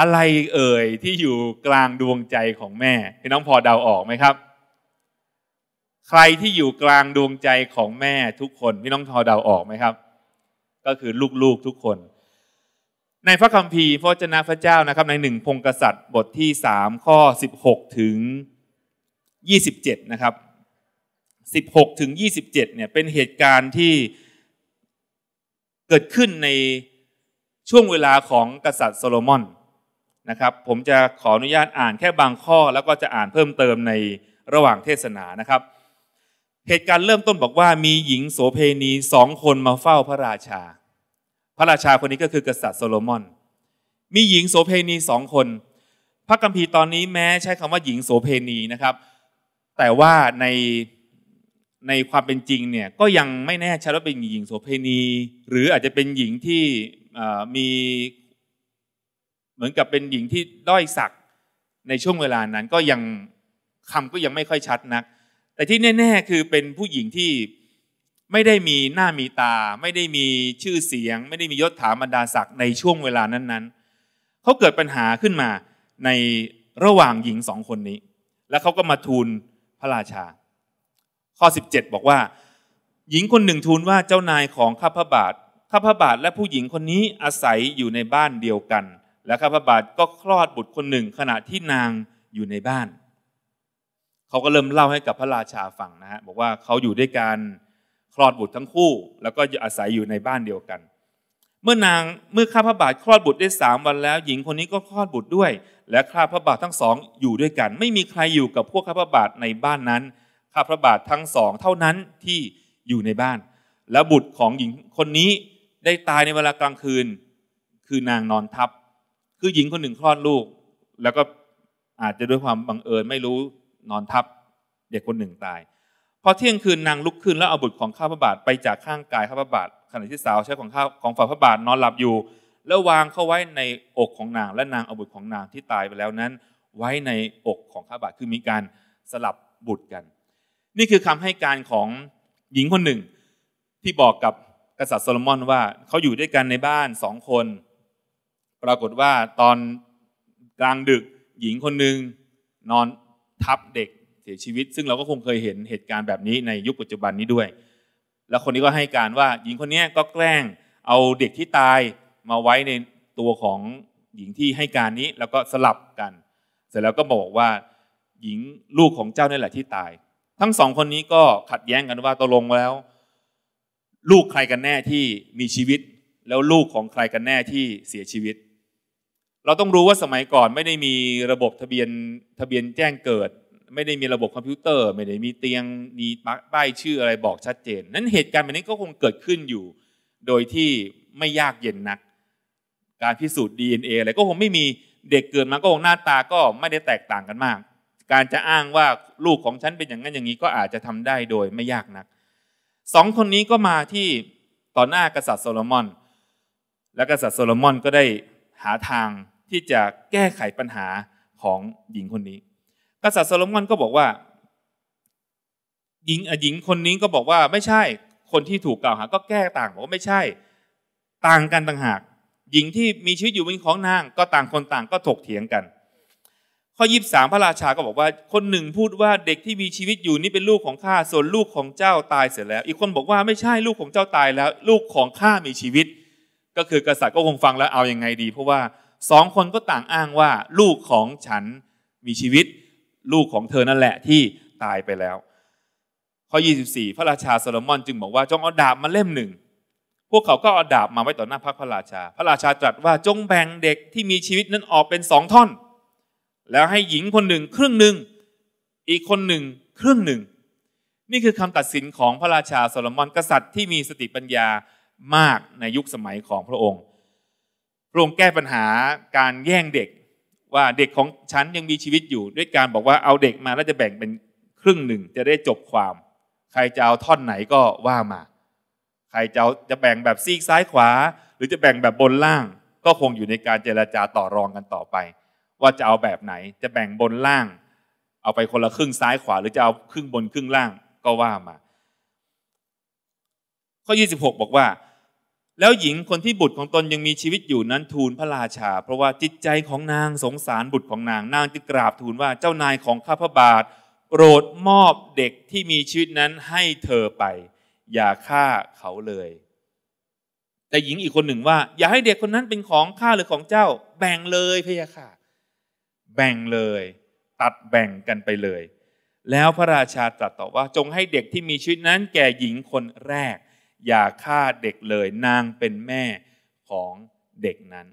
อะไร เอ่ย ที่อยู่กลางดวงใจของแม่พี่น้องพอเดาออกไหมครับ ใครที่อยู่กลางดวงใจของแม่ทุกคน พี่น้องพอเดาออกไหมครับ ก็คือลูกๆทุกคน ในพระคัมภีร์พระเจนะพระเจ้านะครับในหนึ่งพงกษัตริย์บทที่สามข้อสิบหกถึงยี่สิบเจ็ดนะครับสิบหกถึงยี่สิบเจ็ดเนี่ยเป็นเหตุการณ์ที่เกิดขึ้นในช่วงเวลาของกษัตริย์โซโลมอนะครับผมจะขออนุญาตอ่านแค่บางข้อแล้วก็จะอ่านเพิ่มเติมในระหว่างเทศนานะครับ เหตุการณ์เริ่มต้นบอกว่า มีหญิงโสเพณีสองคนมาเฝ้าพระราชา พระราชาคนนี้ก็คือกษัตริย์โซโลมอน มีหญิงโสเพณีสองคน พระคัมภีร์ตอนนี้แม้ใช้คำว่าหญิงโสเพณีนะครับ แต่ว่าในในความเป็นจริงเนี่ยก็ยังไม่แน่ชัดว่าเป็นหญิงโสเพณีหรืออาจจะเป็นหญิงที่มีเหมือนกับเป็นหญิงที่ด้อยศักด์ในช่วงเวลานั้น ก็ยังคำก็ยังไม่ค่อยชัดนัก แต่ที่แน่ๆคือเป็นผู้หญิงที่ไม่ได้มีหน้ามีตา ไม่ได้มีชื่อเสียง ไม่ได้มียศถาบรรดาศักดิ์ในช่วงเวลานั้นๆเขาเกิดปัญหาขึ้นมาในระหว่างหญิงสองคนนี้ แล้วเขาก็มาทูลพระราชา ข้อ 17 บอกว่า หญิงคนหนึ่งทูลว่าเจ้านายของข้าพระบาทข้าพระบาทและผู้หญิงคนนี้อาศัยอยู่ในบ้านเดียวกันและข้า พระบาทก็คลอดบุตรคนหนึ่งขณะที่นางอยู่ในบ้าน เขาก็เริ่มเล่าให้กับพระราชาฟังนะฮะบอกว่าเขาอยู่ด้วยกันคลอดบุตรทั้งคู่ แล้วก็อาศัยอยู่ในบ้านเดียวกัน เมื่อนางเมื่อข้าพระบาทคลอด บุตรได้สามวันแล้วหญิงคนนี้ก็คลอดบุตรด้วย และข้าพระบาททั้งสองอยู่ด้วยกัน ไม่มีใครอยู่กับพวกข้าพระบาทในบ้านนั้นข้าพระบาททั้งสองเท่านั้นที่อยู่ในบ้าน และบุตรของหญิงคนนี้ได้ตายในเวลากลางคืน คือนางนอนทับคือหญิงคนหนึ่งคลอดลูกแล้วก็อาจจะด้วยความบังเอิญไม่รู้นอนทับเด็กคนหนึ่งตายพอเที่ยงคืนนางลุกขึ้นแล้วเอาบุตรของข้าพระบาทไปจากข้างกายข้าพระบาทขณะที่สาวใช้ของข้าของฝ่าพระบาทนอนหลับอยู่ แล้ววางเข้าไว้ในอกของนางและนางเอาบุตรของนางที่ตายไปแล้วนั้นไว้ในอกของข้าพบาทคือมีการสลับบุตรกัน นี่คือคำให้การของหญิงคนหนึ่งที่บอกกับกษัตริย์โซโลมอนว่าเขาอยู่ด้วยกันในบ้านสองคนปรากฏว่าตอนกลางดึกหญิงคนหนึ่งนอนทับเด็กเสียชีวิต ซึ่งเราก็คงเคยเห็นเหตุการณ์แบบนี้ในยุคปัจจุบันนี้ด้วย แล้วคนนี้ก็ให้การว่า หญิงคนนี้ก็แกล้งเอาเด็กที่ตายมาไว้ในตัวของหญิงที่ให้การนี้แล้วก็สลับกัน เสร็จแล้วก็บอกว่าหญิงลูกของเจ้านี่แหละที่ตาย ทั้งสองคนนี้ก็ขัดแย้งกันว่าตกลงแล้ว ลูกใครกันแน่ที่มีชีวิต แล้วลูกของใครกันแน่ที่เสียชีวิตเราต้องรู้ว่าสมัยก่อนไม่ได้มีระบบทะเบียนทะเบียนแจ้งเกิด ไม่ได้มีระบบคอมพิวเตอร์ไม่ได้มีเตียง มีป้ายชื่ออะไรบอกชัดเจนนั้นเหตุการณ์แบบนี้ก็คงเกิดขึ้นอยู่ โดยที่ไม่ยากเย็นนัก การพิสูจน์ DNA อะไรก็คงไม่มีเด็กเกิดมา ก็คงหน้าตาก็ไม่ได้แตกต่างกันมาก การจะอ้างว่าลูกของฉันเป็นอย่างนั้นอย่างนี้ก็อาจจะทำได้โดยไม่ยากนักสองคนนี้ก็มาที่ต่อหน้ากษัตริย์โซโลมอน และกษัตริย์โซโลมอนก็ได้หาทางที่จะแก้ไขปัญหาของหญิงคนนี้ กษัตริย์โซโลมอนก็บอกว่า หญิงหญิงคนนี้ก็บอกว่าไม่ใช่คนที่ถูกกล่าวหา ก็แก้ต่างบอกว่าไม่ใช่ต่างกันต่างหาก หญิงที่มีชีวิตอยู่เป็นของนางก็ต่างคนต่างก็ถกเถียงกัน ข้อยีบสามพระราชาก็บอกว่าคนหนึ่งพูดว่าเด็กที่มีชีวิตอยู่นี่เป็นลูกของข้าส่วนลูกของเจ้าตายเสร็จแล้ว อีกคนบอกว่าไม่ใช่ลูกของเจ้าตายแล้วลูกของข้ามีชีวิตก็คือกษัตริย์ก็คงฟังแล้วเอาอยัางไงดีเพราะว่าสองคนก็ต่างอ้างว่าลูกของฉันมีชีวิตลูกของเธอนั่นแหละที่ตายไปแล้ว ข้อ 24 พระราชาโซโลมอนจึงบอกว่าจงเอาดาบมาเล่มหนึ่ง พวกเขาก็เอาดาบมาไว้ต่อหน้าพระพระราชา พระราชาตรัสว่าจงแบ่งเด็กที่มีชีวิตนั้นออกเป็นสองท่อน แล้วให้หญิงคนหนึ่งครึ่งหนึ่งอีกคนหนึ่งครึ่งหนึ่ง นี่คือคำตัดสินของพระราชาโซโลมอนกษัตริย์ ที่มีสติปัญญามากในยุคสมัยของพระองค์พระองค์แก้ปัญหาการแย่งเด็กว่าเด็กของฉันยังมีชีวิตอยู่ ด้วยการบอกว่าเอาเด็กมาแล้วจะแบ่งเป็นครึ่งหนึ่งจะได้จบความ ใครจะเอาท่อนไหนก็ว่ามา ใครจะจะแบ่งแบบซีกซ้ายขวา หรือจะแบ่งแบบบนล่างก็คงอยู่ในการเจราจาต่อรองกันต่อไป ว่าจะเอาแบบไหนจะแบ่งบนล่าง เอาไปคนละครึ่งซ้ายขวา หรือจะเอาครึ่งบนครึ่งล่างก็ว่ามา ข้อ 26 บอกว่าแล้วหญิงคนที่บุตรของตนยังมีชีวิตอยู่นั้นทูลพระราชา เพราะว่าจิตใจของนางสงสารบุตรของนางนางจึงกราบทูลว่าเจ้านายของข้าพระบาทโปรดมอบเด็กที่มีชีวิตนั้นให้เธอไป อย่าฆ่าเขาเลย แต่หญิงอีกคนหนึ่งว่า อย่าให้เด็กคนนั้นเป็นของข้าหรือของเจ้า แบ่งเลยพะยะค่ะแบ่งเลย ตัดแบ่งกันไปเลย แล้วพระราชาตรัสต่อว่าจงให้เด็กที่มีชีวิตนั้นแก่หญิงคนแรกอย่าฆ่าเด็กเลยนางเป็นแม่ของเด็กนั้น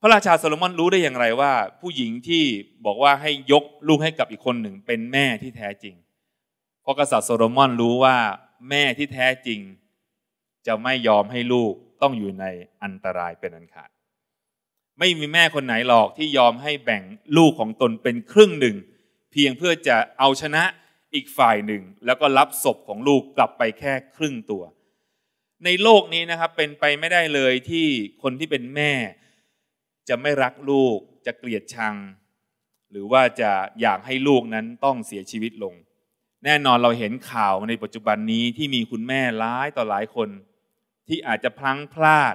พระราชาโซโลมอนรู้ได้อย่างไรว่าผู้หญิงที่บอกว่าให้ยกลูกให้กับอีกคนหนึ่งเป็นแม่ที่แท้จริง เพราะกษัตริย์โซโลมอนรู้ว่าแม่ที่แท้จริง จะไม่ยอมให้ลูกต้องอยู่ในอันตรายเป็นอันขาด ไม่มีแม่คนไหนหรอกที่ยอมให้แบ่งลูกของตนเป็นครึ่งหนึ่ง เพียงเพื่อจะเอาชนะอีกฝ่ายหนึ่งแล้วก็รับศพของลูกกลับไปแค่ครึ่งตัว ในโลกนี้นะครับเป็นไปไม่ได้เลยที่คนที่เป็นแม่จะไม่รักลูกจะเกลียดชัง หรือว่าจะอยากให้ลูกนั้นต้องเสียชีวิตลง แน่นอนเราเห็นข่าวในปัจจุบันนี้ที่มีคุณแม่ร้ายต่อหลายคน ที่อาจจะพลั้งพลาด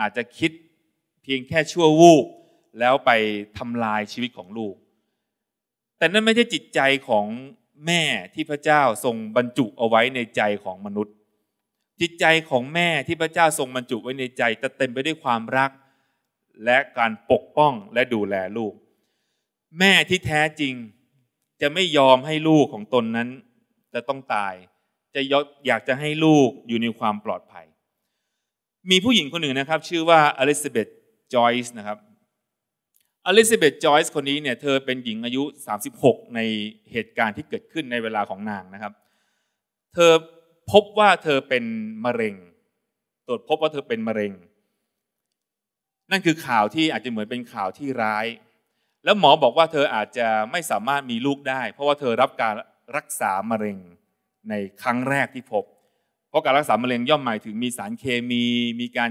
อาจจะคิดเพียงแค่ชั่ววูบแล้วไปทำลายชีวิตของลูก แต่นั่นไม่ใช่จิตใจของแม่ที่พระเจ้าทรงบรรจุเอาไว้ในใจของมนุษย์ จิตใจของแม่ที่พระเจ้าทรงบรรจุไว้ในใจ จะเต็มไปด้วยความรักและการปกป้องและดูแลลูก แม่ที่แท้จริงจะไม่ยอมให้ลูกของตนนั้น จะต้องตาย จะยอยากจะให้ลูกอยู่ในความปลอดภัย มีผู้หญิงคนหนึ่งนะครับ ชื่อว่าอลิซาเบธจอยส์นะครับอลิซาเบธจอยส์คนนี้เนี่ยเธอเป็นหญิงอายุ 36 ในเหตุการณ์ที่เกิดขึ้นในเวลาของนางนะครับ เธอพบว่าเธอเป็นมะเร็ง ตรวจพบว่าเธอเป็นมะเร็ง นั่นคือข่าวที่อาจจะเหมือนเป็นข่าวที่ร้าย แล้วหมอบอกว่าเธออาจจะไม่สามารถมีลูกได้ เพราะว่าเธอรับการรักษามะเร็งในครั้งแรกที่พบ เพราะการรักษามะเร็งย่อมหมายถึงมีสารเคมี มีการ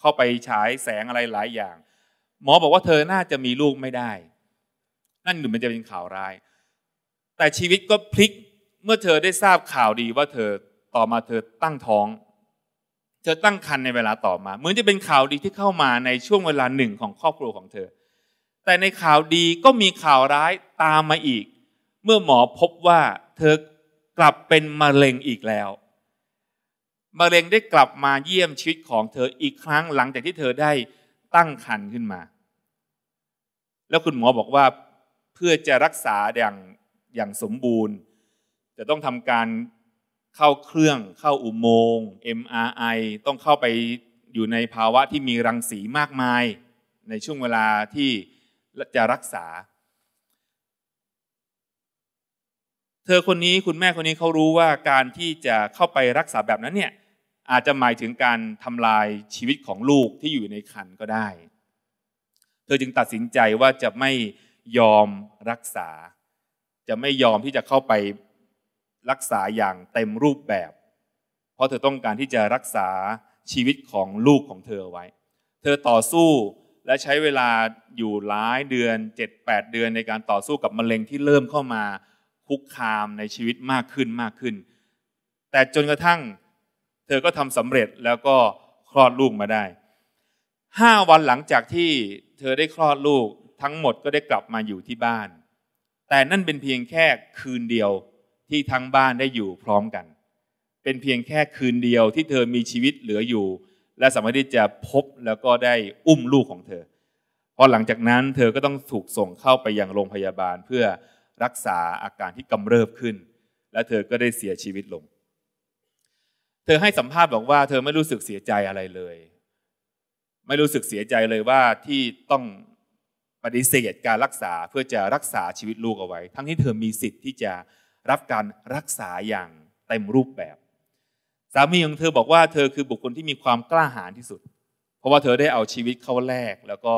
เข้าไปฉายแสงอะไรหลายอย่างหมอบอกว่าเธอน่าจะมีลูกไม่ได้ นั่นหนึ่งมันจะเป็นข่าวร้าย แต่ชีวิตก็พลิกเมื่อเธอได้ทราบข่าวดีว่าเธอต่อมาเธอตั้งท้อง เธอตั้งครรภ์ในเวลาต่อมา เหมือนจะเป็นข่าวดีที่เข้ามาในช่วงเวลาหนึ่งของครอบครัวของเธอ แต่ในข่าวดีก็มีข่าวร้ายตามมาอีก เมื่อหมอพบว่าเธอกลับเป็นมะเร็งอีกแล้ว มะเร็งได้กลับมาเยี่ยมชีวิตของเธออีกครั้งหลังจากที่เธอได้ตั้งครรภ์ขึ้นมา แล้วคุณหมอบอกว่าเพื่อจะรักษาอย่างอย่างสมบูรณ์ จะต้องทำการเข้าเครื่องเข้าอุโมงค์ MRI ต้องเข้าไปอยู่ในภาวะที่มีรังสีมากมายในช่วงเวลาที่จะรักษา เธอคนนี้คุณแม่คนนี้เขารู้ว่าการที่จะเข้าไปรักษาแบบนั้นเนี่ยอาจจะหมายถึงการทำลายชีวิตของลูกที่อยู่ในคันก็ได้ เธอจึงตัดสินใจว่าจะไม่ยอมรักษา จะไม่ยอมที่จะเข้าไปรักษาอย่างเต็มรูปแบบ เพราะเธอต้องการที่จะรักษาชีวิตของลูกของเธอไว้ เธอต่อสู้และใช้เวลาอยู่หลายเดือน 7-8 เดือนในการต่อสู้กับมะเร็งที่เริ่มเข้ามาคุกคามในชีวิตมากขึ้นมากขึ้น แต่จนกระทั่งธอก็ทำสำเร็จแล้วก็คลอดลูกมาได้ห้าวันหลังจากที่เธอได้คลอดลูกทั้งหมดก็ได้กลับมาอยู่ที่บ้าน แต่นั่นเป็นเพียงแค่คืนเดียวที่ทั้งบ้านได้อยู่พร้อมกัน เป็นเพียงแค่คืนเดียวที่เธอมีชีวิตเหลืออยู่ และสามารถที่จะพบแล้วก็ได้อุ้มลูกของเธอพอหลังจากนั้นเธอก็ต้องถูกส่งเข้าไปยังโรงพยาบาลเพื่อรักษาอาการที่กำเริบขึ้น และเธอก็ได้เสียชีวิตลงเธอให้สัมภาษณ์บอกว่าเธอไม่รู้สึกเสียใจอะไรเลย ไม่รู้สึกเสียใจเลยว่าที่ต้องปฏิเสธการรักษาเพื่อจะรักษาชีวิตลูกเอาไว้ ทั้งที่เธอมีสิทธิ์ที่จะรับการรักษาอย่างเต็มรูปแบบ สามีของเธอบอกว่าเธอคือบุคคลที่มีความกล้าหาญที่สุด เพราะว่าเธอได้เอาชีวิตเข้าแลกแล้วก็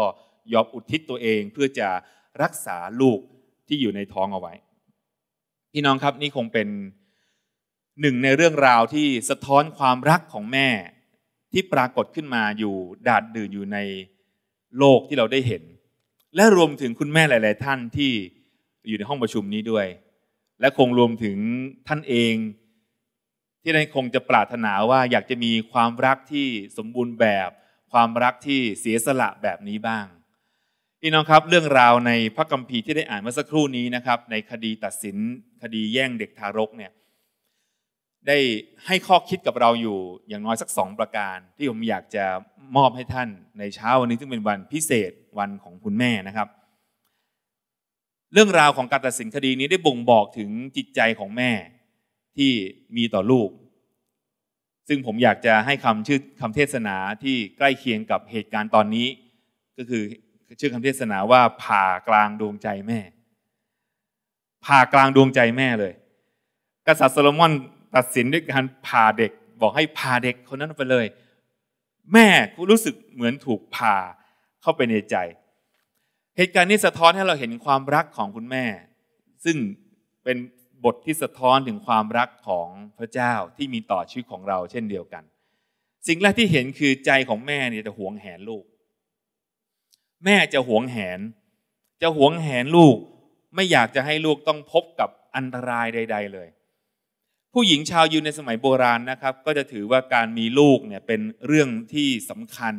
ยอมอุทิศตัวเองเพื่อจะรักษาลูกที่อยู่ในท้องเอาไว้ พี่น้องครับนี่คงเป็นหนึ่งในเรื่องราวที่สะท้อนความรักของแม่ที่ปรากฏขึ้นมาอยู่ดาดดื่นอยู่ในโลกที่เราได้เห็น และรวมถึงคุณแม่หลาย ๆ ท่านที่อยู่ในห้องประชุมนี้ด้วย และคงรวมถึงท่านเอง ที่ได้คงจะปรารถนาว่าอยากจะมีความรักที่สมบูรณ์แบบความรักที่เสียสละแบบนี้บ้างพี่น้องครับเรื่องราวในพระคัมภีร์ที่ได้อ่านเมื่อสักครู่นี้นะครับในคดีตัดสินคดีแย่งเด็กทารกเนี่ยได้ให้ข้อคิดกับเราอยู่อย่างน้อยสักสองประการ ที่ผมอยากจะมอบให้ท่านในเช้าวันนี้ซึ่งเป็นวันพิเศษวันของคุณแม่นะครับ เรื่องราวของการตัดสินคดีนี้ได้บ่งบอกถึงจิตใจของแม่ที่มีต่อลูก ซึ่งผมอยากจะให้คำชื่อคำเทศนาที่ใกล้เคียงกับเหตุการณ์ตอนนี้ ก็คือชื่อคำเทศนาว่าผ่ากลางดวงใจแม่ผ่ากลางดวงใจแม่เลย กษัตริย์โซโลมอนตัดสินด้วยการพาเด็ก บอกให้พาเด็กคนนั้นไปเลย แม่กูรู้สึกเหมือนถูกพาเข้าไปในใจ เหตุการณ์นี้สะท้อนให้เราเห็นความรักของคุณแม่ ซึ่งเป็นบทที่สะท้อนถึงความรักของพระเจ้าที่มีต่อชีวิตของเราเช่นเดียวกัน สิ่งแรกที่เห็นคือใจของแม่เนี่ยจะหวงแหนลูก แม่จะหวงแหนจะหวงแหนลูกไม่อยากจะให้ลูกต้องพบกับอันตรายใด ๆ เลยผู้หญิงชาวยิวในสมัยโบราณนะครับ ก็จะถือว่าการมีลูกเนี่ยเป็นเรื่องที่สำคัญ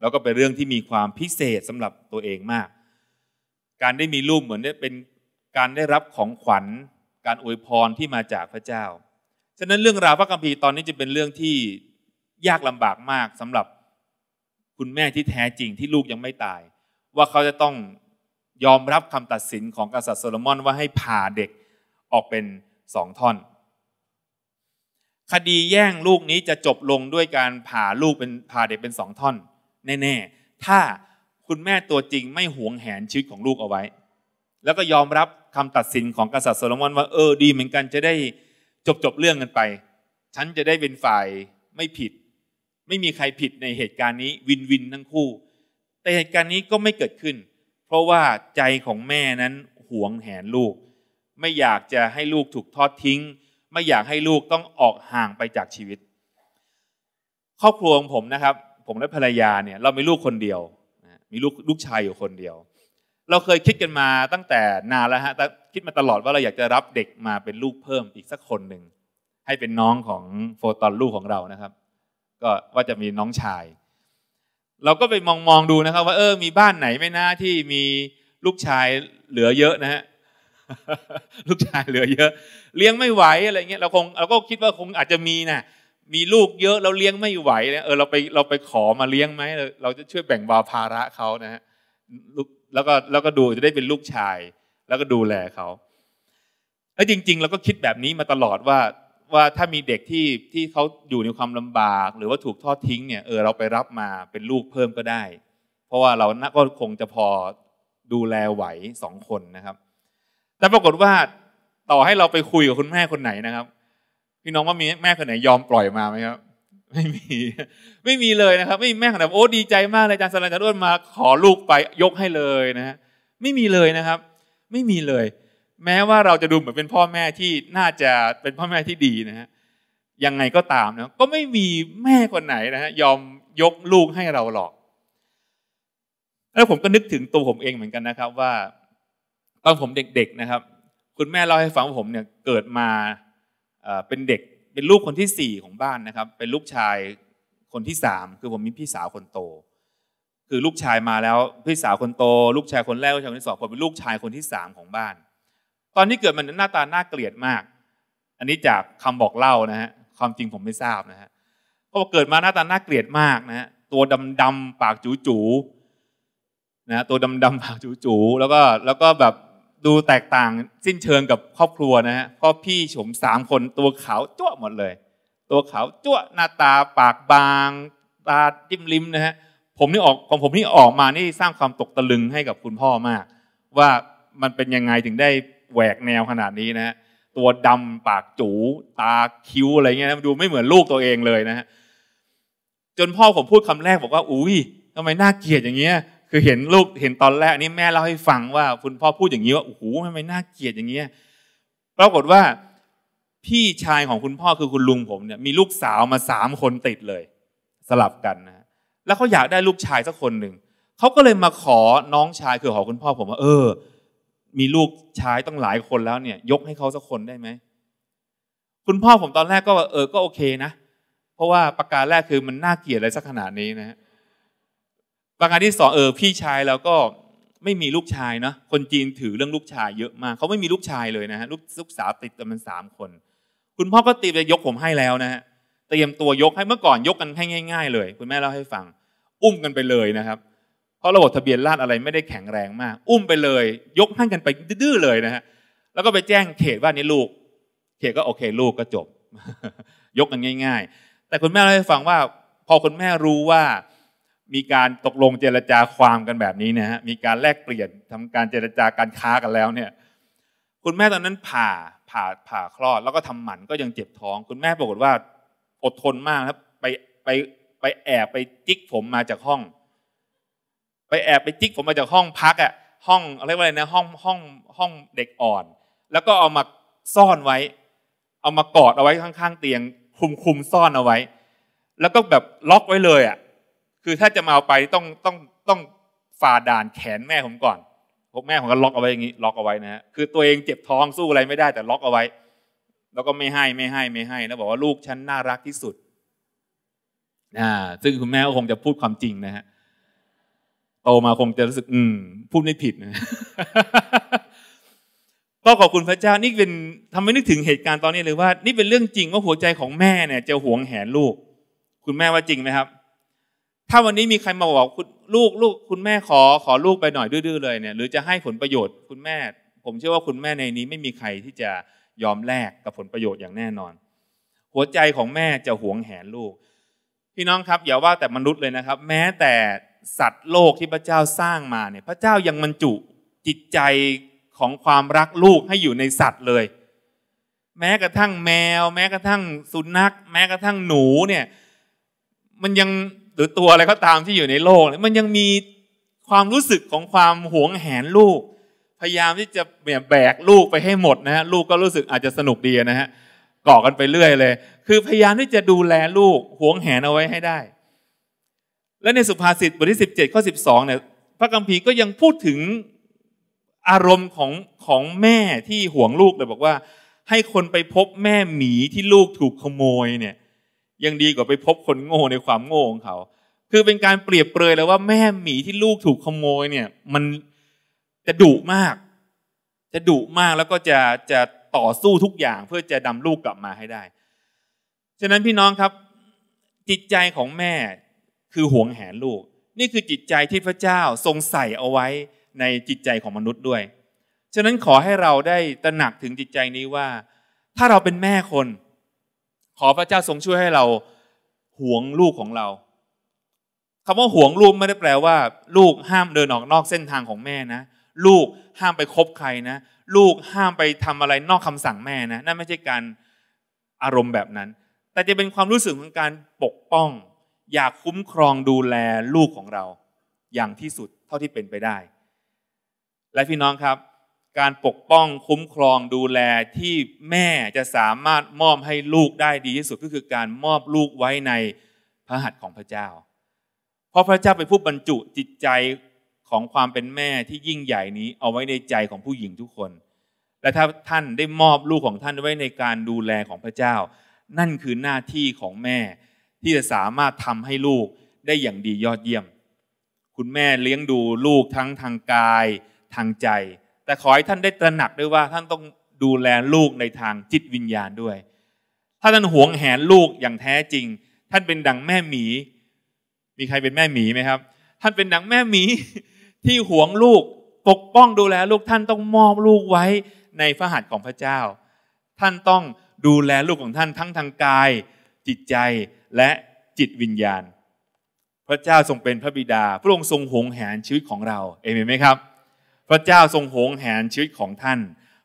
แล้วก็เป็นเรื่องที่มีความพิเศษสำหรับตัวเองมาก การได้มีลูกเหมือนได้เป็นการได้รับของขวัญ การอวยพรที่มาจากพระเจ้าฉะนั้นเรื่องราวพระคัมภีร์ตอนนี้จะเป็นเรื่องที่ยากลำบากมากสำหรับคุณแม่ที่แท้จริงที่ลูกยังไม่ตาย ว่าเขาจะต้องยอมรับคำตัดสินของกษัตริย์โซโลมอนว่าให้ผ่าเด็กออกเป็นสองท่อนคดีแย่งลูกนี้จะจบลงด้วยการผ่าลูกเป็นผ่าเด็กเป็นสองท่อน แน่ ๆ ถ้าคุณแม่ตัวจริงไม่หวงแหนชีวิตของลูกเอาไว้ แล้วก็ยอมรับคำตัดสินของกษัตริย์โซโลมอนว่า เออดีเหมือนกันจะได้จบจบเรื่องกันไป ฉันจะได้เป็นฝ่ายไม่ผิด ไม่มีใครผิดในเหตุการณ์นี้ วินวินทั้งคู่ แต่เหตุการณ์นี้ก็ไม่เกิดขึ้น เพราะว่าใจของแม่นั้นหวงแหนลูก ไม่อยากจะให้ลูกถูกทอดทิ้งไม่อยากให้ลูกต้องออกห่างไปจากชีวิต ครอบครัวของผมนะครับ ผมและภรรยาเนี่ย เรามีลูกคนเดียวมีลูกลูกชายอยู่คนเดียว เราเคยคิดกันมาตั้งแต่นานแล้วฮะคิดมาตลอดว่าเราอยากจะรับเด็กมาเป็นลูกเพิ่มอีกสักคนหนึ่งให้เป็นน้องของโฟตอนลูกของเรานะครับก็ว่าจะมีน้องชาย เราก็ไปมองมองดูนะครับ ว่าเออมีบ้านไหนไหมนะที่มีลูกชายเหลือเยอะนะฮะลูกชายเหลือ เยอะ เลี้ยงไม่ไหวอะไรเงี้ยเราคงเราก็คิดว่าคงอาจจะมีนะมีลูกเยอะ เราเลี้ยงไม่ไหวเนี่ยเออเราไปเราไปขอมาเลี้ยงไหมเราจะช่วยแบ่งบาภาระเขานะฮะลูกแล้วก็แล้วก็ดูจะได้เป็นลูกชาย แล้วก็ดูแลเขาแล้วจริงๆ เราก็คิดแบบนี้มาตลอดว่าว่าถ้ามีเด็กที่ที่เขาอยู่ในความลำบาก หรือว่าถูกทอดทิ้งเนี่ยเออเราไปรับมาเป็นลูกเพิ่มก็ได้ เพราะว่าเราก็คงจะพอดูแลไหวสองคนนะครับแต่ปรากฏว่าต่อให้เราไปคุยกับคุณแม่คนไหนนะครับ พี่น้องว่ามีแม่คนไหนยอมปล่อยมาไหมครับไม่มี ไม่มีเลยนะครับ ไม่มีแม่คนไหนโอ้ดีใจมากเลยอาจารย์สลันจารุ่นมาขอลูกไปยกให้เลยนะฮะไม่มีเลยนะครับ ไม่มีเลย แม้ว่าเราจะดูเหมือนเป็นพ่อแม่ที่น่าจะเป็นพ่อแม่ที่ดีนะฮะยังไงก็ตามนะก็ไม่มีแม่คนไหนนะฮะยอมยกลูกให้เราหรอก แล้วผมก็นึกถึงตัวผมเองเหมือนกันนะครับว่าตอนผมเด็กๆนะครับ คุณแม่เล่าให้ฟังว่าผมเนี่ยเกิดมาเป็นเด็กเป็นลูกคนที่สี่ของบ้านนะครับ เป็นลูกชายคนที่สามคือผมมีพี่สาวคนโต คือลูกชายมาแล้วพี่สาวคนโต ลูกชายคนแรกลูกชายคนที่สองผมเป็นลูกชายคนที่สามของบ้าน ตอนนี้เกิดมันหน้าตาน่าเกลียดมาก อันนี้จากคำบอกเล่านะฮะความจริงผมไม่ทราบนะฮะก็เกิดมาหน้าตาน่าเกลียดมากนะฮะตัวดำๆปากจู๋ๆนะตัวดำๆปากจู๋ๆแล้วก็แล้วก็แบบดูแตกต่างสิ้นเชิงกับครอบครัวนะฮะพ่อพี่ผมสามคนตัวขาวจ้วหมดเลย ตัวขาวจ้วหน้าตาปากบาง ตาจิ้มลิ้มนะฮะผมนี่ออกของผมนี่ออกมานี่สร้างความตกตะลึงให้กับคุณพ่อมาก ว่ามันเป็นยังไงถึงได้แหวกแนวขนาดนี้นะฮะตัวดำปากจูตาคิ้วอะไรเงี้ยนะดูไม่เหมือนลูกตัวเองเลยนะฮะจนพ่อผมพูดคำแรกบอกว่าอุ้ยทำไมน่าเกลียดอย่างเงี้ยคือเห็นลูกเห็นตอนแรกนี่แม่เล่าให้ฟังว่า คุณพ่อพูดอย่างนี้ว่าโอ้โหทำไมน่าเกลียดอย่างเงี้ยปรากฏว่า พี่ชายของคุณพ่อคือคุณลุงผมเนี่ย มีลูกสาวมาสามคนติดเลย สลับกันนะแล้วเขาอยากได้ลูกชายสักคนหนึ่งเขาก็เลยมาขอน้องชายคือขอคุณพ่อผมว่าเออ มีลูกชายต้องหลายคนแล้วเนี่ย ยกให้เขาสักคนได้ไหมคุณพ่อผมตอนแรกก็เออก็โอเคนะเพราะว่าประการแรกคือมันน่าเกลียดอะไรสักขนาดนี้นะฮะประการที่สองเออพี่ชายเราก็ไม่มีลูกชายนะคนจีนถือเรื่องลูกชายเยอะมากเขาไม่มีลูกชายเลยนะฮะลูกลูกสาวติดกันมันสามคน คุณพ่อก็ตีไปยกผมให้แล้วนะฮะเตรียมตัวยกให้เมื่อก่อนยกกันให้ง่ายๆเลย คุณแม่เล่าให้ฟังอุ้มกันไปเลยนะครับ เพราะระบบทะเบียนราษอะไรไม่ได้แข็งแรงมาก อุ้มไปเลย ยกให้กันไปดื้อเลยนะฮะแล้วก็ไปแจ้งเขตว่านี่ลูก เขตก็โอเค ลูกก็จบ ยกกันง่าย ๆ แต่คุณแม่เล่าให้ฟังว่า พอคุณแม่รู้ว่ามีการตกลงเจรจาความกันแบบนี้นะฮะ มีการแลกเปลี่ยนทำการเจรจาการค้ากันแล้วเนี่ย คุณแม่ตอนนั้นผ่าผ่าผ่าคลอดแล้วก็ทำหมันก็ยังเจ็บท้อง คุณแม่ปรากฏว่าอดทนมากครับ ไปไปไปแอบไปจิกผมมาจากห้อง ไปแอบไปจิกผมมาจากห้องพักอะห้องอะไรว่าอะไรนะห้องห้องห้องเด็กอ่อน แล้วก็เอามาซ่อนไว้ เอามากอดเอาไว้ข้างๆเตียง คุมคุมซ่อนเอาไว้ แล้วก็แบบล็อกไว้เลยอะคือถ้าจะมาเอาไปต้องต้องต้องฝ่าด่านแขนแม่ผมก่อนพบแม่ผมก็ล็อกเอาไว้อย่างนี้ล็อกเอาไว้นะฮะคือตัวเองเจ็บท้องสู้อะไรไม่ได้แต่ล็อกเอาไว้ แล้วก็ไม่ให้ ไม่ให้ ไม่ให้ แล้วบอกว่าลูกฉันน่ารักที่สุดอ่าซึ่งคุณแม่ก็คงจะพูดความจริงนะฮะโตมาคงจะรู้สึกอืมพูดไม่ผิดนะ ก็ขอบคุณพระเจ้า นี่เป็นทำให้นึกถึงเหตุการณ์ตอนนี้เลยว่านี่เป็นเรื่องจริงว่าหัวใจของแม่เนี่ยจะหวงแหนลูก คุณแม่ว่าจริงไหมครับถ้าวันนี้มีใครมาบอกคุณลูกลูก คุณแม่ขอขอลูกไปหน่อย ดื้อเลยเนี่ยหรือจะให้ผลประโยชน์คุณแม่ ผมเชื่อว่าคุณแม่ในนี้ไม่มีใครที่จะยอมแลกกับผลประโยชน์อย่างแน่นอน หัวใจของแม่จะหวงแหนลูกพี่น้องครับอย่าว่าแต่มนุษย์เลยนะครับ แม้แต่สัตว์โลกที่พระเจ้าสร้างมาเนี่ยพระเจ้ายังมันจุจิตใจของความรักลูกให้อยู่ในสัตว์เลย แม้กระทั่งแมว แม้กระทั่งสุนัขแม้กระทั่งหนูเนี่ยมันยังรือตัวอะไรก็ตามที่อยู่ในโลกมันยังมีความรู้สึกของความหวงแหนลูก พยายามที่จะแบกลูกไปให้หมดนะฮะลูกก็รู้สึกอาจจะสนุกดีนะฮะ ก่อกันไปเรื่อยเลย คือพยายามที่จะดูแลลูกหวงแหนเอาไว้ให้ได้ และในสุภาษิตบทที่17ข้อ12เนี่ยพระกัมพีก็ยังพูดถึงอารมณ์ของของแม่ที่หวงลูกเลยบอกว่าให้คนไปพบแม่หมีที่ลูกถูกขโมยเนี่ยยังดีกว่าไปพบคนโง่ในความโง่ของเขา คือเป็นการเปรียบเปรยแล้วว่าแม่หมีที่ลูกถูกขโมยเนี่ย มันจะดุมาก จะดุมากแล้วก็จะจะต่อสู้ทุกอย่างเพื่อจะดำลูกกลับมาให้ได้ ฉะนั้นพี่น้องครับจิตใจของแม่คือห่วงแหนลูก นี่คือจิตใจที่พระเจ้าทรงใส่เอาไว้ในจิตใจของมนุษย์ด้วย ฉะนั้นขอให้เราได้ตระหนักถึงจิตใจนี้ว่า ถ้าเราเป็นแม่คนขอพระเจ้าทรงช่วยให้เราห่วงลูกของเรา คำว่าห่วงลูกไม่ได้แปลว่า ลูกห้ามเดินออกนอกเส้นทางของแม่นะ ลูกห้ามไปคบใครนะ ลูกห้ามไปทำอะไรนอกคำสั่งแม่นะ นั่นไม่ใช่การอารมณ์แบบนั้น แต่จะเป็นความรู้สึกของการปกป้อง อยากคุ้มครองดูแลลูกของเรา อย่างที่สุดเท่าที่เป็นไปได้ และพี่น้องครับการปกป้องคุ้มครองดูแลที่แม่จะสามารถมอบให้ลูกได้ดีที่สุดก็คือการมอบลูกไว้ในพระหัตถ์ของพระเจ้า เพราะพระเจ้าเป็นผู้บรรจุจิตใจของความเป็นแม่ที่ยิ่งใหญ่นี้เอาไว้ในใจของผู้หญิงทุกคนและถ้าท่านได้มอบลูกของท่านไว้ในการดูแลของพระเจ้า นั่นคือหน้าที่ของแม่ที่จะสามารถทำให้ลูกได้อย่างดียอดเยี่ยม คุณแม่เลี้ยงดูลูกทั้งทางกายทางใจแต่ขอให้ท่านได้ตระหนักด้วยว่าท่านต้องดูแลลูกในทางจิตวิญญาณด้วย ถ้าท่านหวงแหนลูกอย่างแท้จริง ท่านเป็นดังแม่หมี มีใครเป็นแม่หมีไหมครับ ท่านเป็นดังแม่หมีที่หวงลูก ปกป้องดูแลลูกท่านต้องมอบลูกไว้ในพระหัตถ์ของพระเจ้า ท่านต้องดูแลลูกของท่านทั้งทางกายจิตใจและจิตวิญญาณ พระเจ้าทรงเป็นพระบิดา พระองค์ทรงหวงแหนชีวิตของเรา เอเมนไหมครับระเจ้าทรงโหงแหนชีวิตของท่าน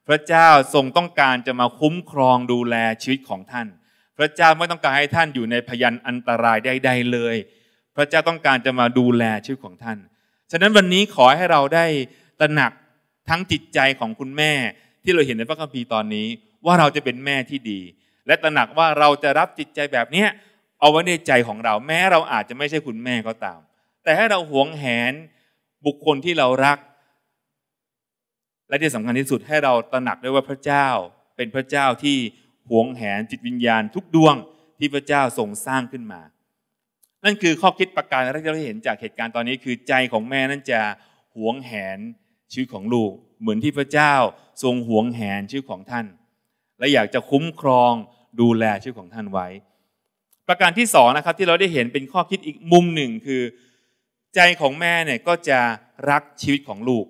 พระเจ้าทรงต้องการจะมาคุ้มครองดูแลชีวิตของท่าน พระเจ้าไม่ต้องการให้ท่านอยู่ในพยันอันตรายใดๆเลย พระเจ้าต้องการจะมาดูแลชีวิตของท่าน ฉะนั้นวันนี้ขอให้เราได้ตระหนักทั้งจิตใจของคุณแม่ที่เราเห็นในพระคัมภีร์ตอนนี้ว่าเราจะเป็นแม่ที่ดี และตระหนักว่าเราจะรับจิตใจแบบเนี้ยเอาไว้ในใจของเราแม้เราอาจจะไม่ใช่คุณแม่ก็ตาม แต่ให้เราหวงแหนบุคคลที่เรารักและที่สำคัญที่สุดให้เราตระหนักด้วยว่าพระเจ้าเป็นพระเจ้าที่หวงแหนจิตวิญญาณทุกดวงที่พระเจ้าทรงสร้างขึ้นมา นั่นคือข้อคิดประการแรกที่เราเห็นจากเหตุการณ์ตอนนี้คือใจของแม่นั่นจะหวงแหนชีวิตของลูก เหมือนที่พระเจ้าทรงหวงแหนชีวิตของท่าน และอยากจะคุ้มครองดูแลชีวิตของท่านไว้ ประการที่สองนะครับที่เราได้เห็นเป็นข้อคิดอีกมุมหนึ่งคือ ใจของแม่เนี่ยก็จะรักชีวิตของลูก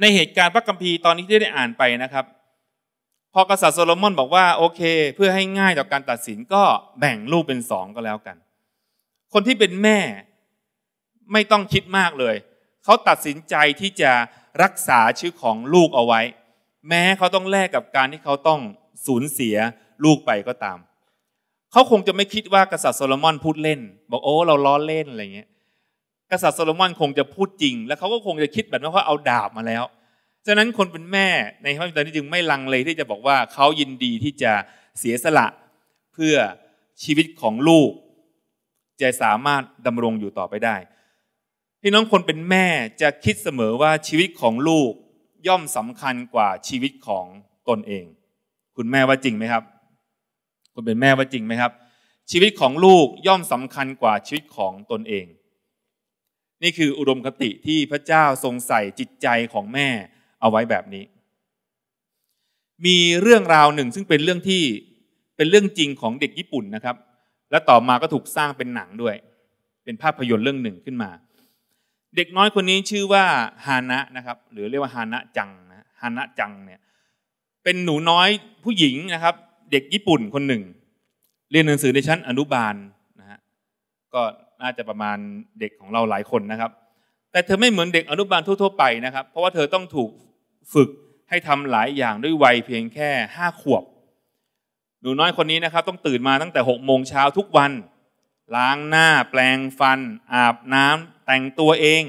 ในเหตุการณ์พระคัมภีร์ตอนนี้ที่ได้อ่านไปนะครับ พอกษัตริย์โซโลมอนบอกว่าโอเค เพื่อให้ง่ายต่อการตัดสินก็แบ่งลูกเป็นสองก็แล้วกัน คนที่เป็นแม่ไม่ต้องคิดมากเลย เขาตัดสินใจที่จะรักษาชื่อของลูกเอาไว้ แม้เขาต้องแลกกับการที่เขาต้องสูญเสียลูกไปก็ตาม เขาคงจะไม่คิดว่ากษัตริย์โซโลมอนพูดเล่น บอกโอ้ เราล้อเล่นอะไรเงี้ยกษัตริย์โซโลมอนคงจะพูดจริง แล้วเขาก็คงจะคิดแบบนั้นขาเอาดาบมาแล้วฉะนั้นคนเป็นแม่ในพระบิดานจึงไม่ลังเลที่จะบอกว่าเขายินดีที่จะเสียสละเพื่อชีวิตของลูก จะสามารถดำรงอยู่ต่อไปได้พี่น้องคนเป็นแม่จะคิดเสมอว่าชีวิตของลูกย่อมสำคัญกว่าชีวิตของตนเอง คุณแม่ว่าจริงไหมครับคุณเป็นแม่ว่าจริงไหมครับ ชีวิตของลูกย่อมสำคัญกว่าชีวิตของตนเองนี่คืออุดมคติที่พระเจ้าทรงใส่จิตใจของแม่เอาไว้แบบนี้ มีเรื่องราวหนึ่งซึ่งเป็นเรื่องที่เป็นเรื่องจริงของเด็กญี่ปุ่นนะครับ และต่อมาก็ถูกสร้างเป็นหนังด้วย เป็นภาพยนตร์เรื่องหนึ่งขึ้นมา เด็กน้อยคนนี้ชื่อว่าฮานะนะครับ หรือเรียกว่าฮานะจังนะฮานะจังเนี่ยเป็นหนูน้อยผู้หญิง นะครับ เด็กญี่ปุ่นคนหนึ่ง เรียนหนังสือในชั้นอนุบาลนะฮะก็น่าจะประมาณเด็กของเราหลายคนนะครับ แต่เธอไม่เหมือนเด็กอนุบาลทั่ว ๆ ไปนะครับ เพราะว่าเธอต้องถูกฝึกให้ทำหลายอย่างด้วยวัยเพียงแค่ห้าขวบหนูน้อยคนนี้นะครับต้องตื่นมาตั้งแต่หกโมงเช้าทุกวัน ล้างหน้า แปลงฟัน อาบน้ำ แต่งตัวเอง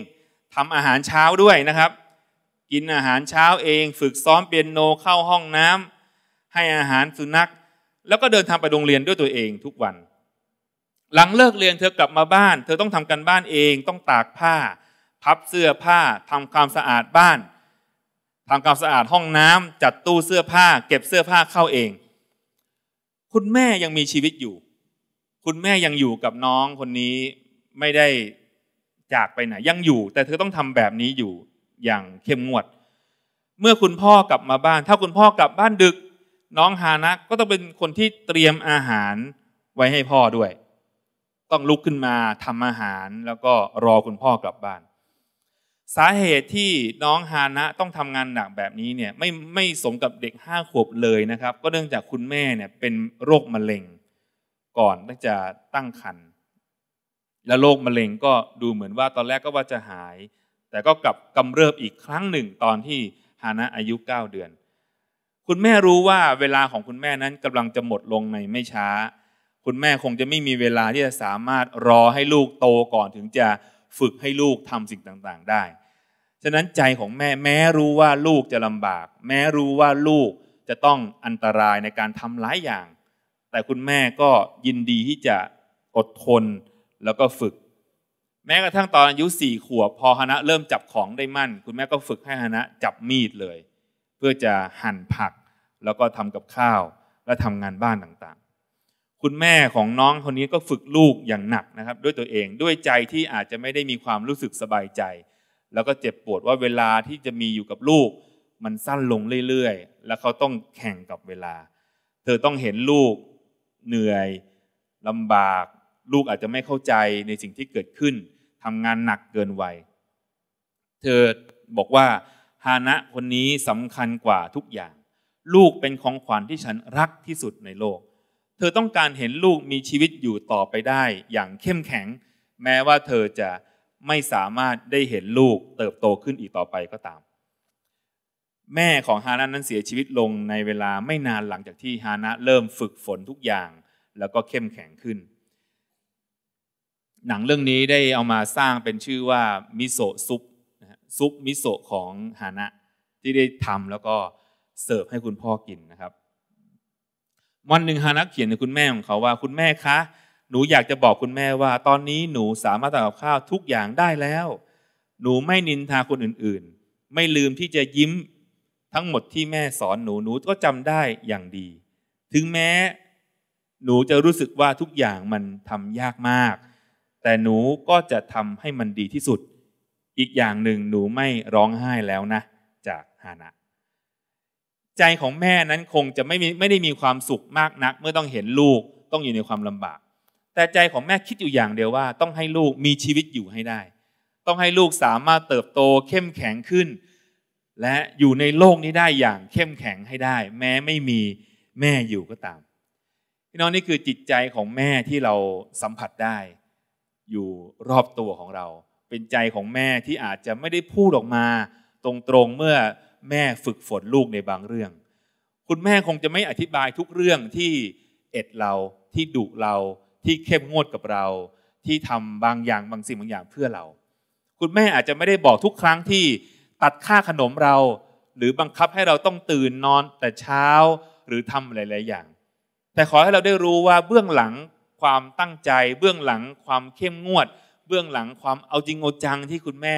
ทำอาหารเช้าด้วยนะครับ กินอาหารเช้าเอง ฝึกซ้อมเปียโนเข้าห้องน้ำ ให้อาหารสุนัขแล้วก็เดินทางไปโรงเรียนด้วยตัวเองทุกวันหลังเลิกเรียนเธอกลับมาบ้าน เธอต้องทำกันบ้านเอง ต้องตากผ้า พับเสื้อผ้าทำความสะอาดบ้านทำความสะอาดห้องน้ำจัดตู้เสื้อผ้า เก็บเสื้อผ้าเข้าเอง คุณแม่ยังมีชีวิตอยู่ คุณแม่ยังอยู่กับน้องคนนี้ไม่ได้จากไปไหนยังอยู่ แต่เธอต้องทำแบบนี้อยู่อย่างเข้มงวด เมื่อคุณพ่อกลับมาบ้าน ถ้าคุณพ่อกลับบ้านดึกน้องฮานะก็ต้องเป็นคนที่เตรียมอาหารไว้ให้พ่อด้วยต้องลุกขึ้นมาทำอาหารแล้วก็รอคุณพ่อกลับบ้าน สาเหตุที่น้องฮานะต้องทำงานหนักแบบนี้เนี่ยไม่ไม่สมกับเด็กห้าขวบเลยนะครับ ก็เนื่องจากคุณแม่เนี่ยเป็นโรคมะเร็งก่อนตั้งจะตั้งครรภ์และโรคมะเร็งก็ดูเหมือนว่าตอนแรกก็ว่าจะหาย แต่ก็กลับกำเริบอีกครั้งหนึ่งตอนที่ฮานะอายุ 9 เดือน คุณแม่รู้ว่าเวลาของคุณแม่นั้นกำลังจะหมดลงในไม่ช้าคุณแม่คงจะไม่มีเวลาที่จะสามารถรอให้ลูกโตก่อนถึงจะฝึกให้ลูกทำสิ่งต่างๆได้ ฉะนั้นใจของแม่แม้รู้ว่าลูกจะลำบาก แม้รู้ว่าลูกจะต้องอันตรายในการทำหลายอย่าง แต่คุณแม่ก็ยินดีที่จะอดทนแล้วก็ฝึก แม้กระทั่งตอนอายุสี่ขวบพอฮนะเริ่มจับของได้มั่น คุณแม่ก็ฝึกให้ฮนะจับมีดเลย เพื่อจะหั่นผัก แล้วก็ทำกับข้าวและทำงานบ้านต่างคุณแม่ของน้องคนนี้ก็ฝึกลูกอย่างหนักนะครับด้วยตัวเองด้วยใจที่อาจจะไม่ได้มีความรู้สึกสบายใจ แล้วก็เจ็บปวดว่าเวลาที่จะมีอยู่กับลูก มันสั้นลงเรื่อยๆแล้วเขาต้องแข่งกับเวลา เธอต้องเห็นลูกเหนื่อยลำบาก ลูกอาจจะไม่เข้าใจในสิ่งที่เกิดขึ้นทำงานหนักเกินวัยเธอบอกว่าฮานะคนนี้สำคัญกว่าทุกอย่าง ลูกเป็นของขวัญที่ฉันรักที่สุดในโลกเธอต้องการเห็นลูกมีชีวิตอยู่ต่อไปได้อย่างเข้มแข็ง แม้ว่าเธอจะไม่สามารถได้เห็นลูกเติบโตขึ้นอีกต่อไปก็ตาม แม่ของฮานะนั้นเสียชีวิตลงในเวลาไม่นานหลังจากที่ฮานะเริ่มฝึกฝนทุกอย่างแล้วก็เข้มแข็งขึ้น หนังเรื่องนี้ได้เอามาสร้างเป็นชื่อว่ามิโซซุปซุปมิโซของฮานะที่ได้ทำแล้วก็เสิร์ฟให้คุณพ่อกินนะครับวันหนึ่งฮานักเขียนถึงคุณแม่ของเขาว่าคุณแม่คะ หนูอยากจะบอกคุณแม่ว่า ตอนนี้หนูสามารถทำข้าวทุกอย่างได้แล้ว หนูไม่นินทาคนอื่นๆ ไม่ลืมที่จะยิ้มทั้งหมดที่แม่สอนหนูหนูก็จำได้อย่างดี ถึงแม้ หนูจะรู้สึกว่าทุกอย่างมันทำยากมาก แต่หนูก็จะทำให้มันดีที่สุด อีกอย่างหนึ่งหนูไม่ร้องไห้แล้วนะ จากฮานะใจของแม่นั้นคงจะไม่ไม่ได้มีความสุขมากนักเมื่อต้องเห็นลูกต้องอยู่ในความลำบาก แต่ใจของแม่คิดอยู่อย่างเดียวว่าต้องให้ลูกมีชีวิตอยู่ให้ได้ ต้องให้ลูกสามารถเติบโตเข้มแข็งขึ้น และอยู่ในโลกนี้ได้อย่างเข้มแข็งให้ได้ แม้ไม่มีแม่อยู่ก็ตามพี่น้องนี่คือจิตใจของแม่ที่เราสัมผัสได้ อยู่รอบตัวของเรา เป็นใจของแม่ที่อาจจะไม่ได้พูดออกมาตรงๆเมื่อแม่ฝึกฝนลูกในบางเรื่อง คุณแม่คงจะไม่อธิบายทุกเรื่องที่เอ็ดเราที่ดุเราที่เข้มงวดกับเรา ที่ทำบางอย่างบางสิ่งบางอย่างเพื่อเรา คุณแม่อาจจะไม่ได้บอกทุกครั้งที่ตัดค่าขนมเรา หรือบังคับให้เราต้องตื่นนอนแต่เช้าหรือทำหลาย ๆ อย่าง แต่ขอให้เราได้รู้ว่าเบื้องหลัง ความตั้งใจ เบื้องหลัง ความเข้มงวด เบื้องหลัง ความเอาจริงเอาจังที่คุณแม่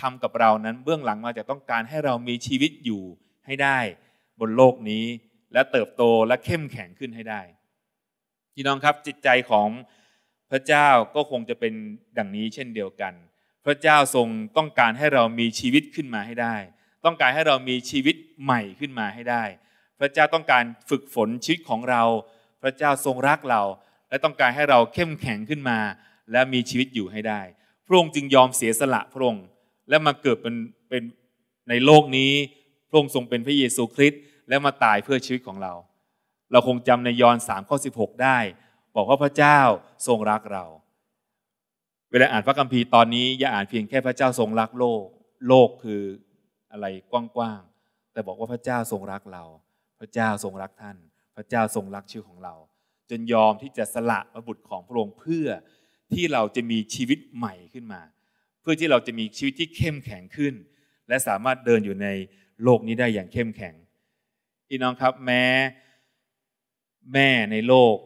ทำกับเรานั้นเบื้องหลังมาจากต้องการให้เรามีชีวิตอยู่ให้ได้ บนโลกนี้และเติบโตและเข้มแข็งขึ้นให้ได้พี่น้องครับจิตใจของพระเจ้าก็คงจะเป็นดังนี้เช่นเดียวกัน พระเจ้าทรงต้องการให้เรามีชีวิตขึ้นมาให้ได้ ต้องการให้เรามีชีวิตใหม่ขึ้นมาให้ได้ พระเจ้าต้องการฝึกฝนชีวิตของเรา พระเจ้าทรงรักเรา และต้องการให้เราเข้มแข็งขึ้นมาและมีชีวิตอยู่ให้ได้ พระองค์จึงยอมเสียสละพระองค์และมาเกิดเป็นเป็นในโลกนี้พระองค์ทรงเป็นพระเยซูคริสต์และมาตายเพื่อชีวิตของเรา เราคงจำในยอห์นสามข้อสิได้ บอกว่าพระเจ้าทรงรักเรา เวลาอ่านพระคัมภีร์ตอนนี้อย่าอ่านเพียงแค่พระเจ้าทรงรักโลก โลกคืออะไรกว้างๆ แต่บอกว่าพระเจ้าทรงรักเรา พระเจ้าทรงรักท่าน พระเจ้าทรงรักชื่อของเรา จนยอมที่จะสละพระบุตรของพระองค์เพื่อที่เราจะมีชีวิตใหม่ขึ้นมาพื่อที่เราจะมีชีวิตที่เข้มแข็งขึ้น และสามารถเดินอยู่ในโลกนี้ได้อย่างเข้มแข็งพี่น้องครับแม้ แม่ในโลก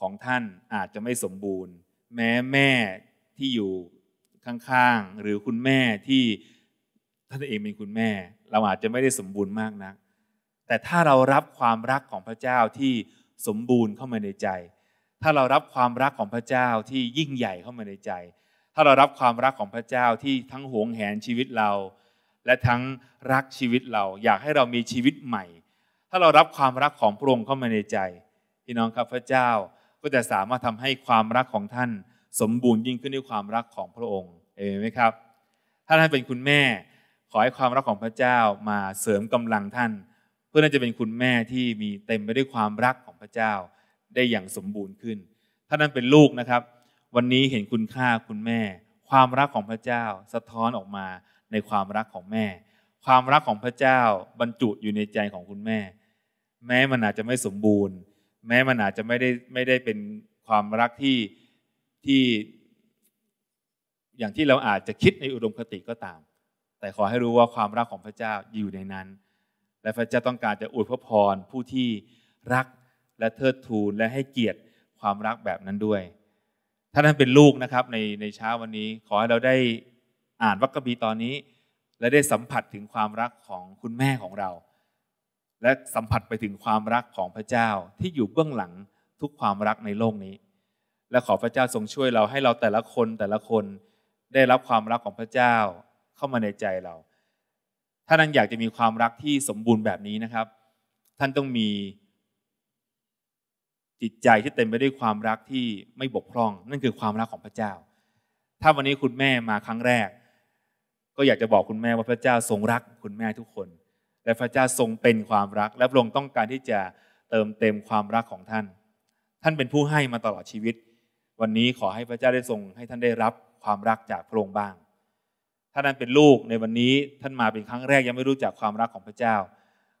ของท่านอาจจะไม่สมบูรณ์ แม้แม่ที่อยู่ข้างๆ หรือคุณแม่ที่ท่านเองเป็นคุณแม่ เราอาจจะไม่ได้สมบูรณ์มากนะักแต่ถ้าเรารับความรักของพระเจ้าที่สมบูรณ์เข้ามาในใจ ถ้าเรารับความรักของพระเจ้าที่ยิ่งใหญ่เข้ามาในใจถ้าเรารับความรักของพระเจ้าที่ทั้งหวงแหนชีวิตเรา และทั้งรักชีวิตเราอยากให้เรามีชีวิตใหม่ ถ้าเรารับความรักของพระองค์เข้ามาในใจพี่น้องครับพระเจ้าก็จะสามารถทำให้ความรักของท่านสมบูรณ์ยิ่งขึ้นด้วยความรักของพระองค์เอไหมครับ ถ้าท่านเป็นคุณแม่ขอให้ความรักของพระเจ้ามาเสริมกำลังท่านเพื่อทานจะเป็นคุณแม่ที่มีเต็มไปด้วยความรักของพระเจ้าได้อย่างสมบูรณ์ขึ้นถ้านัานเป็นลูกนะครับวันนี้เห็นคุณค่าคุณแม่ ความรักของพระเจ้าสะท้อนออกมาในความรักของแม่ ความรักของพระเจ้าบรรจุอยู่ในใจของคุณแม่ แม้มันอาจจะไม่สมบูรณ์ แม้มันอาจจะไม่ได้ไม่ได้เป็นความรักที่ที่อย่างที่เราอาจจะคิดในอุดมคติก็ตาม แต่ขอให้รู้ว่าความรักของพระเจ้าอยู่ในนั้น และพระเจ้าต้องการจะอวยพระพรผู้ที่รักและเทิดทูนและให้เกียรติความรักแบบนั้นด้วยถ้าท่านเป็นลูกนะครับในในเช้าวันนี้ ขอให้เราได้อ่านวัคกบีตอนนี้ และได้สัมผัสถึงความรักของคุณแม่ของเรา และสัมผัสไปถึงความรักของพระเจ้าที่อยู่เบื้องหลังทุกความรักในโลกนี้ และขอพระเจ้าทรงช่วยเราให้เราแต่ละคนแต่ละคนได้รับความรักของพระเจ้าเข้ามาในใจเรา ถ้าท่านอยากจะมีความรักที่สมบูรณ์แบบนี้นะครับ ท่านต้องมีจิตใจที่เต็มไปด้วยความรักที่ไม่บกพร่อง นั่นคือความรักของพระเจ้า ถ้าวันนี้คุณแม่มาครั้งแรก ก็อยากจะบอกคุณแม่ว่าพระเจ้าทรงรักคุณแม่ทุกคน และพระเจ้าทรงเป็นความรัก และพระองค์ต้องการที่จะเติมเต็มความรักของท่าน ท่านเป็นผู้ให้มาตลอดชีวิต วันนี้ขอให้พระเจ้าได้ทรงให้ท่านได้รับความรักจากพระองค์บ้างถ้านั้นเป็นลูกในวันนี้ท่านมาเป็นครั้งแรกยังไม่รู้จักความรักของพระเจ้า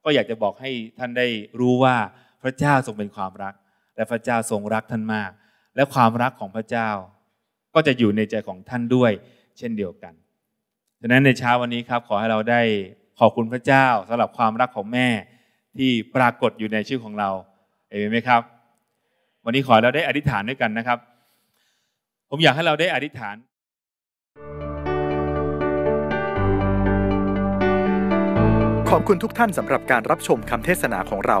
ก็อยากจะบอกให้ท่านได้รู้ว่าพระเจ้าทรงเป็นความรักและพระเจ้าทรงรักท่านมากและความรักของพระเจ้า ก็จะอยู่ในใจของท่านด้วยเช่นเดียวกันฉะนั้นในเช้าวันนี้ครับขอให้เราได้ขอบคุณพระเจ้าสำหรับความรักของแม่ที่ปรากฏอยู่ในชื่อของเราเอเมนไหมครับ วันนี้ขอเราได้อธิษฐานด้วยกันนะครับ ผมอยากให้เราได้อธิษฐาน ขอบคุณทุกท่านสำหรับการรับชมคำเทศนาของเรา